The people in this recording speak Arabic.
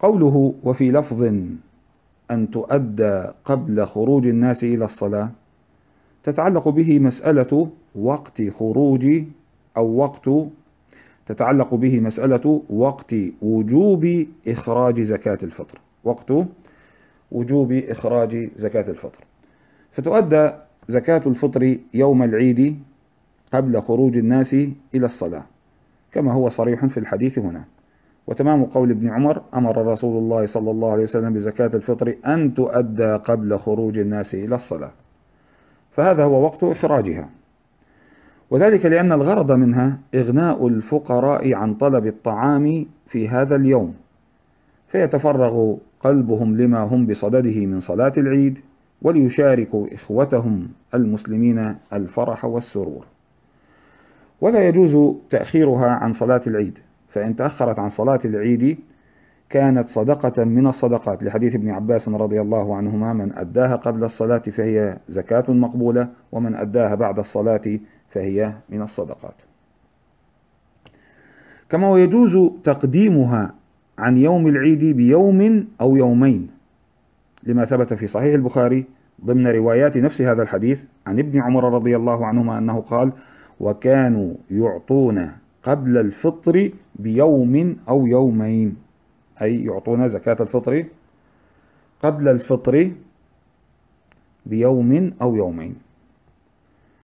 قوله وفي لفظ أن تؤدى قبل خروج الناس إلى الصلاة تتعلق به مسألة وقت خروج أو وقت تتعلق به مسألة وقت وجوب إخراج زكاة الفطر وقت وجوب إخراج زكاة الفطر فتؤدى زكاة الفطر يوم العيد قبل خروج الناس إلى الصلاة كما هو صريح في الحديث هنا وتمام قول ابن عمر أمر رسول الله صلى الله عليه وسلم بزكاة الفطر أن تؤدى قبل خروج الناس إلى الصلاة فهذا هو وقت إخراجها وذلك لأن الغرض منها إغناء الفقراء عن طلب الطعام في هذا اليوم فيتفرغ قلبهم لما هم بصدده من صلاة العيد وليشاركوا إخوتهم المسلمين الفرح والسرور ولا يجوز تأخيرها عن صلاة العيد فإن تأخرت عن صلاة العيد كانت صدقة من الصدقات لحديث ابن عباس رضي الله عنهما من أداها قبل الصلاة فهي زكاة مقبولة ومن أداها بعد الصلاة فهي من الصدقات كما ويجوز تقديمها عن يوم العيد بيوم أو يومين لما ثبت في صحيح البخاري ضمن روايات نفس هذا الحديث عن ابن عمر رضي الله عنهما أنه قال وكانوا يعطون قبل الفطر بيوم أو يومين أي يعطون زكاة الفطر قبل الفطر بيوم أو يومين